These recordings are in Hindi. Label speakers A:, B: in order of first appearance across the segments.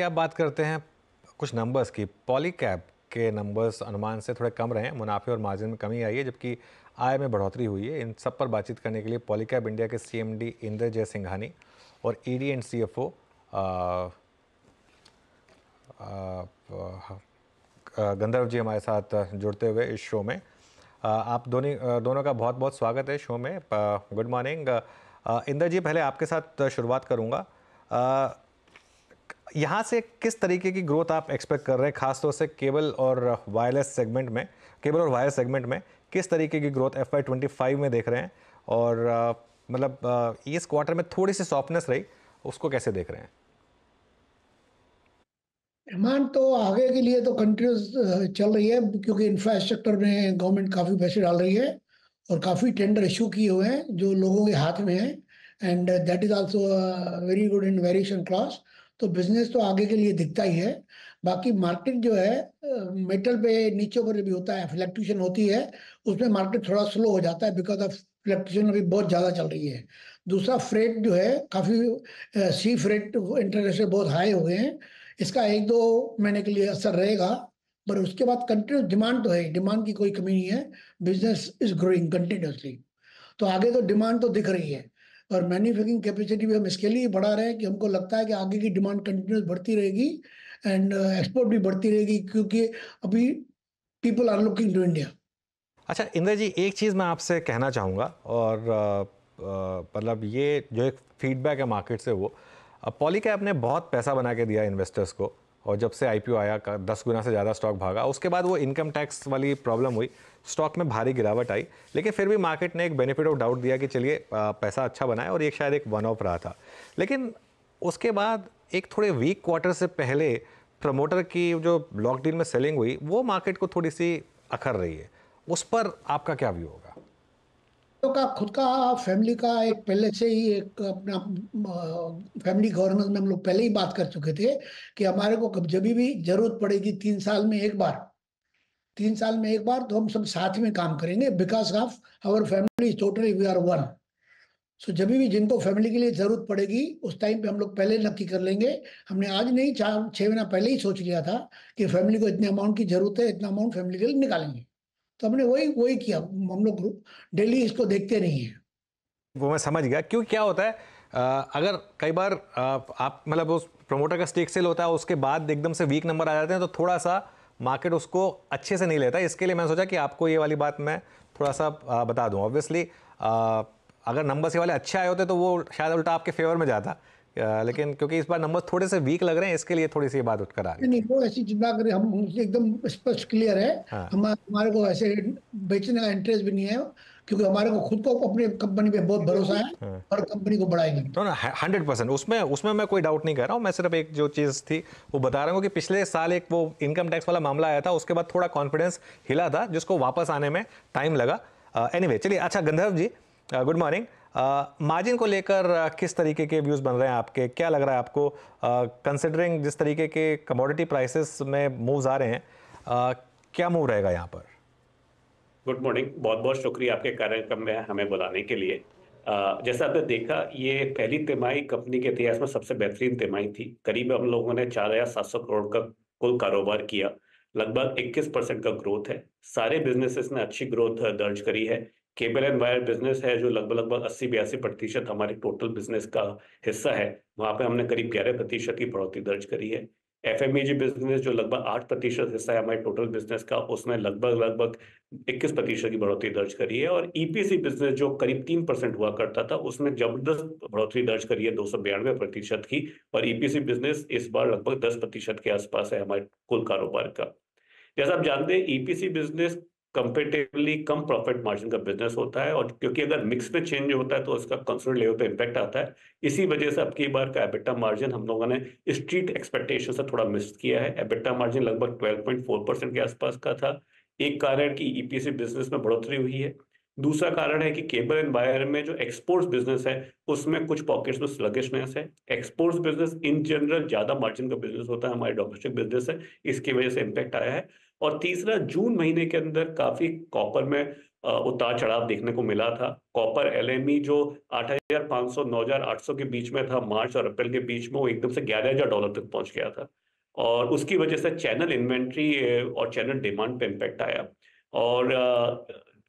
A: अब बात करते हैं कुछ नंबर्स की पॉलीकैब के नंबर्स अनुमान से थोड़े कम रहे हैं मुनाफे और मार्जिन में कमी आई है जबकि आय में बढ़ोतरी हुई है इन सब पर बातचीत करने के लिए पॉलीकैब इंडिया के सीएमडी इंद्र जय सिंघानी और ईडी एंड सीएफओ गंधर्व जी हमारे साथ जुड़ते हुए इस शो में आप दोनों दोनों का बहुत बहुत स्वागत है शो में गुड मॉर्निंग इंद्र जी पहले आपके साथ शुरुआत करूँगा यहाँ से किस तरीके की ग्रोथ आप एक्सपेक्ट कर रहे हैं खासतौर से केबल और वायरलेस सेगमेंट में केबल और वायरलेस सेगमेंट में किस तरीके की growth F Y twenty five में देख रहे हैं और मतलब इस क्वार्टर में थोड़ी सी सॉफ्टनेस रही उसको कैसे देख रहे हैं
B: डिमांड तो आगे के लिए तो कंटिन्यूस चल रही है क्योंकि इंफ्रास्ट्रक्चर में गवर्नमेंट काफ़ी पैसे डाल रही है और काफ़ी टेंडर इशू किए हुए हैं जो लोगों के हाथ में है and that is also very good in variation class तो बिजनेस तो आगे के लिए दिखता ही है बाकी मार्केट जो है मेटल पे नीचे ऊपर भी होता है फ्लैक्टेशन होती है उसमें मार्केट थोड़ा स्लो हो जाता है बिकॉज ऑफ फ्लैक्टेशन अभी बहुत ज़्यादा चल रही है दूसरा फ्रेट जो है काफ़ी सी फ्रेट इंटरनेशनल बहुत हाई हो गए हैं इसका एक दो महीने के लिए असर रहेगा पर उसके बाद कंटिन्यूस डिमांड तो है डिमांड की कोई कमी नहीं है बिजनेस इज ग्रोइंग कंटिन्यूसली तो आगे तो डिमांड तो दिख रही है और मैन्युफैक्चरिंग कैपेसिटी भी हम इसके लिए बढ़ा रहे हैं कि हमको लगता है कि आगे की डिमांड कंटिन्यूस बढ़ती रहेगी एंड एक्सपोर्ट uh, भी बढ़ती रहेगी क्योंकि अभी people are looking to India
A: अच्छा इंद्र जी एक चीज़ मैं आपसे कहना चाहूँगा और uh, uh, मतलब ये जो एक फीडबैक है मार्केट से वो पॉली कैप ने बहुत पैसा बना के दिया इन्वेस्टर्स को और जब से आई आया का दस गुना से ज़्यादा स्टॉक भागा उसके बाद वो इनकम टैक्स वाली प्रॉब्लम हुई स्टॉक में भारी गिरावट आई लेकिन फिर भी मार्केट ने एक बेनिफिट ऑफ डाउट दिया कि चलिए पैसा अच्छा बनाए और ये शायद एक वन ऑफ रहा था लेकिन उसके बाद एक थोड़े वीक क्वार्टर से पहले प्रमोटर की जो ब्लॉक डील में सेलिंग हुई वो मार्केट को थोड़ी सी अखर रही है उस पर आपका क्या व्यू होगा
B: तो का खुद का फैमिली का एक पहले से ही एक अपना फैमिली गवर्नेंस में हम लोग पहले ही बात कर चुके थे कि हमारे को कब जब भी जरूरत पड़ेगी तीन साल में एक बार तीन साल में एक बार तो हम सब साथ में काम करेंगे because of our family totally we are one so जब भी जिनको फैमिली के लिए ज़रूरत पड़ेगी उस टाइम पे हम लोग पहले नक्की कर लेंगे हमने आज नहीं छह छः महीना पहले ही सोच लिया था कि फैमिली को इतने अमाउंट की ज़रूरत है इतना अमाउंट फैमिली के लिए निकालेंगे तो हमने वही वही किया हम लोग डेली इसको देखते नहीं है
A: वो मैं समझ गया क्योंकि क्या होता है आ, अगर कई बार आ, आप मतलब उस प्रमोटर का स्टेक सेल होता है उसके बाद एकदम से वीक नंबर आ जाते हैं तो थोड़ा सा मार्केट उसको अच्छे से नहीं लेता इसके लिए मैंने सोचा कि आपको ये वाली बात मैं थोड़ा सा आ, बता दूं ऑब्वियसली अगर नंबर से वाले अच्छे आए होते तो वो शायद उल्टा आपके फेवर में जाता लेकिन क्योंकि इस बार नंबर थोड़े से वीक लग रहे हैं इसके लिए थोड़ी सी बात उठ कर आ
B: रही नहीं वो ऐसी चिंता करें हम एकदम स्पष्ट क्लियर है हाँ। हम हमारे को ऐसे बेचने का इंटरेस्ट भी नहीं है क्योंकि हमारे को खुद को अपनी कंपनी पे बहुत भरोसा है और हाँ। कंपनी को बढ़ाएंगे
A: ना हंड्रेड परसेंट उसमें उसमें मैं कोई डाउट नहीं कर रहा हूँ मैं सिर्फ एक जो चीज़ थी वो बता रहा हूँ कि पिछले साल एक वो इनकम टैक्स वाला मामला आया था उसके बाद थोड़ा कॉन्फिडेंस हिला था जिसको वापस आने में टाइम लगा एनी uh, चलिए अच्छा Gandharv ji good uh, morning margin को लेकर किस तरीके के व्यूज़ बन रहे हैं आपके क्या लग रहा है आपको कंसिडरिंग जिस तरीके के कमोडिटी प्राइसेस में मूव्स आ रहे हैं आ, क्या मूव रहेगा यहाँ
C: पर गुड मॉर्निंग बहुत बहुत शुक्रिया आपके कार्यक्रम में हमें बुलाने के लिए जैसा आपने देखा ये पहली तिमाही कंपनी के इतिहास में सबसे बेहतरीन तिमाही थी करीब हम लोगों ने चार हजार सात सौ करोड़ का कुल कारोबार किया लगभग 21 परसेंट का ग्रोथ है सारे बिजनेसेस ने अच्छी ग्रोथ दर्ज करी है केबल एंड वायर बिजनेस है जो लगभग लगभग अस्सी बयासी प्रतिशत हमारे टोटल बिजनेस का हिस्सा है वहां पे हमने करीब ग्यारह प्रतिशत की बढ़ोतरी दर्ज करी है एफ एम बिजनेस जो लगभग आठ प्रतिशत हिस्सा है हमारे टोटल बिजनेस का उसमें लगभग लगभग इक्कीस प्रतिशत की बढ़ोतरी दर्ज करी है और ईपीसी बिजनेस जो करीब तीन परसेंट हुआ करता था उसमें जबरदस्त बढ़ोतरी दर्ज करी है दो सौ बयानवे प्रतिशत की और ईपीसी बिजनेस इस बार लगभग दस प्रतिशत के आसपास है हमारे कुल कारोबार का जैसा आप जानते हैं ईपीसी बिजनेस कंपेटिवली कम प्रॉफिट मार्जिन का बिजनेस होता है और क्योंकि अगर मिक्स में चेंज होता है तो उसका कंसर्न लेवल पे इम्पैक्ट आता है इसी वजह से अब की बार का एबिटा मार्जिन हम लोगों ने स्ट्रीट एक्सपेक्टेशन से थोड़ा मिस किया है एबिटा मार्जिन लगभग 12.4 परसेंट के आसपास का था एक कारण कि ईपीसी e बिजनेस में बढ़ोतरी हुई है दूसरा कारण है कि केबल एंड वायर में जो एक्सपोर्ट्स बिजनेस है उसमें कुछ पॉकेट्स में स्लगिशनेस है एक्सपोर्ट्स बिजनेस इन जनरल ज्यादा मार्जिन का बिजनेस होता है हमारे डोमेस्टिक बिजनेस है इसकी वजह से इम्पैक्ट आया है और तीसरा जून महीने के अंदर काफी कॉपर में उतार चढ़ाव देखने को मिला था कॉपर एल जो आठ 9,800 के बीच में था मार्च और अप्रैल के बीच में वो एकदम से ग्यारह हजार डॉलर तक पहुंच गया था और उसकी वजह से चैनल इन्वेंट्री और चैनल डिमांड पे इम्पेक्ट आया और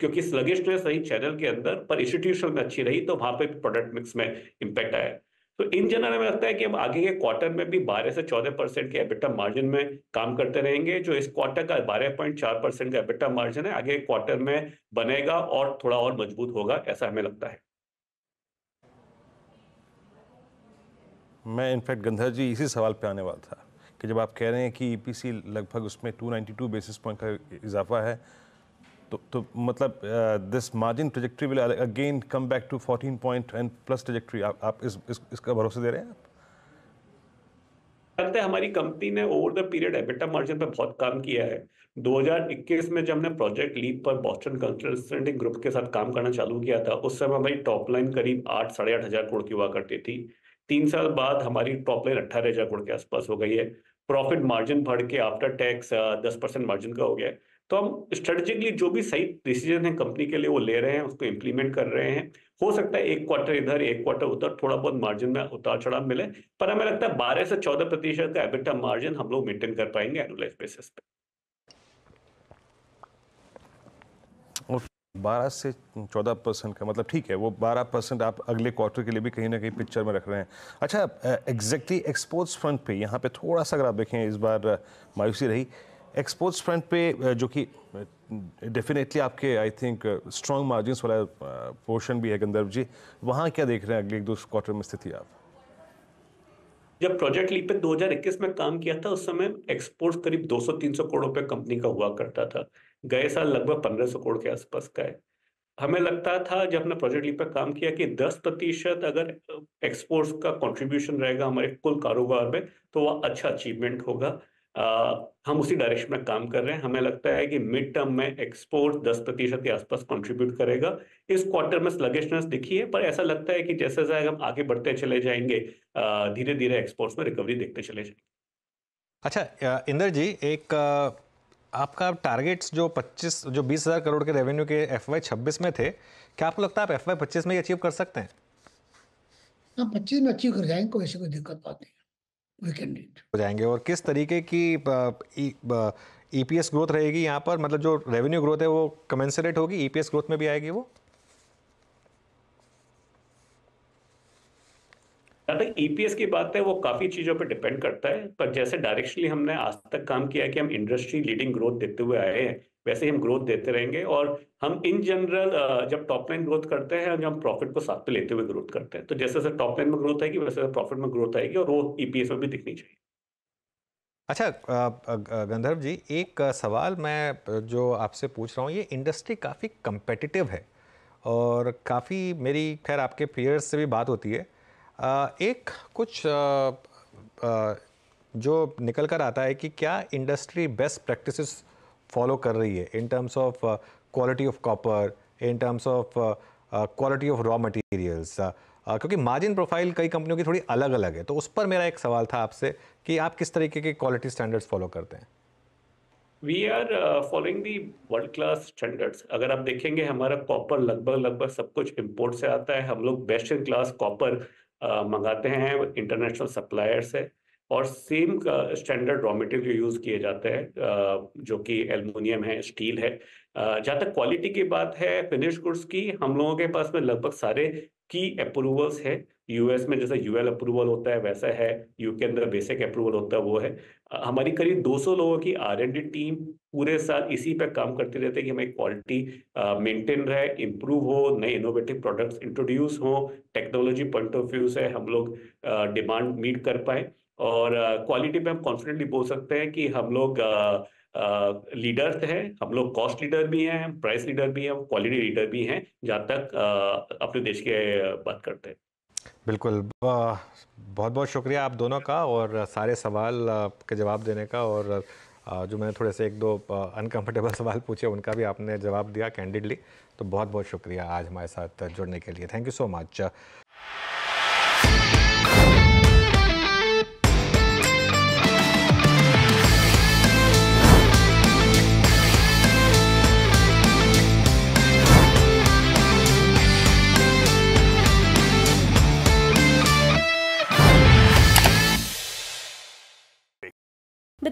C: क्योंकि स्लगिशनेस रही चैनल के अंदर पर इंस्टीट्यूशन में अच्छी रही तो वहां पे प्रोडक्ट मिक्स में इम्पेक्ट आया तो इन जनरल हमें लगता है कि हम आगे के क्वार्टर में भी 12 से 14 परसेंट के एबिटा मार्जिन में काम करते रहेंगे जो इस क्वार्टर का 12.4 परसेंट का एबिटा मार्जिन है आगे क्वार्टर में बनेगा और थोड़ा और मजबूत होगा ऐसा हमें लगता है
A: मैं इनफैक्ट गंधर जी इसी सवाल पे आने वाला था कि जब आप कह रहे हैं कि ईपीसी e लगभग उसमें 292 बेसिस पॉइंट का इजाफा है तो तो मतलब this margin trajectory will again come back to 14 point and plus trajectory आप, आप इस, इस इसका भरोसा दे रहे हैं आप
C: लगता है हमारी कंपनी ने over the period EBITDA margin पर बहुत काम किया है 2021 में जब हमने प्रोजेक्ट लीप पर बॉस्टन कंसल्टेंटिंग ग्रुप के साथ काम करना चालू किया था उस समय हमारी टॉप लाइन करीब आठ साढ़े आठ हजार करोड़ की हुआ करती थी तीन साल बाद हमारी टॉप लाइन अट्ठारह हजार करोड़ के आसपास हो गई है प्रॉफिट मार्जिन बढ़ के आफ्टर टैक्स uh, दस परसेंट मार्जिन का हो गया है तो हम स्ट्रेटेजिकली जो भी सही डिसीजन है कंपनी के लिए वो ले रहे हैं उसको इम्प्लीमेंट कर रहे हैं हो सकता है एक क्वार्टर इधर एक क्वार्टर उधर थोड़ा बहुत मार्जिन में उतार चढ़ाव मिले पर हमें लगता है बारह से चौदह प्रतिशत का एबिटा मार्जिन हम लोग मेंटेन कर पाएंगे एनुलाइज बेसिस पे
A: बारह से चौदह परसेंट का मतलब ठीक है वो बारह परसेंट आप अगले क्वार्टर के लिए भी कहीं ना कहीं पिक्चर में रख रहे हैं अच्छा एग्जैक्टली एक्सपोर्ट्स फ्रंट पे यहाँ पे थोड़ा सा अगर आप देखें इस बार मायूसी रही एक्सपोर्ट्स फ्रंट पे जो कि डेफिनेटली आपके आई थिंक स्ट्रॉन्ग मार्जिन वाला पोर्शन भी है गंदर्व जी वहाँ क्या देख रहे हैं अगले एक दो क्वार्टर में स्थिति आप
C: जब प्रोजेक्ट लीप पे 2021 में काम किया था उस समय एक्सपोर्ट्स करीब 200-300 करोड़ रुपए कंपनी का हुआ करता था गए साल लगभग 1500 करोड़ के आसपास का है हमें लगता था जब हमने प्रोजेक्ट लीप पे काम किया कि 10 प्रतिशत अगर एक्सपोर्ट्स का कंट्रीब्यूशन रहेगा हमारे कुल कारोबार में तो वह अच्छा अचीवमेंट होगा हम उसी डायरेक्शन में काम कर रहे हैं हमें लगता है कि मिड टर्म में एक्सपोर्ट दस प्रतिशत के आसपास कंट्रीब्यूट करेगा इस क्वार्टर में स्लगेशनेस दिखी है पर ऐसा लगता है कि जैसे जैसे हम आगे बढ़ते चले जाएंगे धीरे धीरे एक्सपोर्ट्स में रिकवरी देखते चले जाएंगे
A: अच्छा इंदर जी एक आपका टारगेट्स जो 25 जो 20,000 करोड़ के रेवेन्यू के एफ वाई छब्बीस में थे क्या आपको लगता है आप एफ वाई में अचीव कर सकते हैं
B: हाँ पच्चीस में अचीव कर जाएंगे कोई ऐसी कोई दिक्कत बात नहीं
A: वी हो जाएंगे और किस तरीके की ईपीएस ग्रोथ e रहेगी यहाँ पर मतलब जो रेवेन्यू ग्रोथ है वो कमेंसरेट होगी ईपीएस e ग्रोथ में भी आएगी वो
C: जहाँ तक ईपीएस की बात है वो काफी चीजों पर डिपेंड करता है पर जैसे डायरेक्शनली हमने आज तक काम किया है कि हम इंडस्ट्री लीडिंग ग्रोथ देते हुए आए हैं वैसे ही हम ग्रोथ देते रहेंगे और हम इन जनरल जब टॉप लाइन ग्रोथ करते हैं जब हम प्रॉफिट को साथ पे लेते हुए ग्रोथ करते हैं तो जैसे जैसे टॉप लाइन में ग्रोथ आएगी वैसे वैसे प्रॉफिट में ग्रोथ आएगी और वो ईपीएस में भी दिखनी चाहिए
A: अच्छा गंधर्व जी एक सवाल मैं जो आपसे पूछ रहा हूँ ये इंडस्ट्री काफ़ी कंपेटिटिव है और काफ़ी मेरी खैर आपके पीयर्स से भी बात होती है एक कुछ जो निकल कर आता है कि क्या इंडस्ट्री बेस्ट प्रैक्टिसेस फॉलो कर रही है in terms of quality of copper in terms of quality of raw materials क्योंकि मार्जिन प्रोफाइल कई कंपनियों की थोड़ी अलग अलग है तो उस पर मेरा एक सवाल था आपसे कि आप किस तरीके के क्वालिटी स्टैंडर्ड्स फॉलो करते हैं
C: we are following the world class standards अगर आप देखेंगे हमारा कॉपर लगभग लगभग सब कुछ इम्पोर्ट से आता है हम लोग बेस्ट इन क्लास कॉपर मंगाते हैं इंटरनेशनल सप्लायर से और same standard raw material use किए जाते हैं uh, जो कि एल्युमिनियम है स्टील है uh, जहाँ तक क्वालिटी की बात है फिनिश गुड्स की हम लोगों के पास में लगभग सारे की अप्रूवल्स है यूएस में जैसा यूएल अप्रूवल होता है वैसा है यू के अंदर बेसिक अप्रूवल होता है वो है uh, हमारी करीब 200 लोगों की आर एंड डी टीम पूरे साल इसी पे काम करती रहती है कि हमारी क्वालिटी मेंटेन रहे इम्प्रूव हो नए इनोवेटिव प्रोडक्ट्स इंट्रोड्यूस हो टेक्नोलॉजी पॉइंट ऑफ व्यू से हम लोग डिमांड मीट कर पाए और क्वालिटी पे हम कॉन्फिडेंटली बोल सकते हैं कि हम लोग लीडर्स हैं हम लोग कॉस्ट लीडर भी हैं प्राइस लीडर भी हैं क्वालिटी लीडर भी हैं जहाँ तक अपने देश के बात करते हैं
A: बिल्कुल बहुत बहुत शुक्रिया आप दोनों का और सारे सवाल के जवाब देने का और जो मैंने थोड़े से एक दो अनकंफर्टेबल सवाल पूछे उनका भी आपने जवाब दिया कैंडिडली तो बहुत बहुत शुक्रिया आज हमारे साथ जुड़ने के लिए थैंक यू सो मच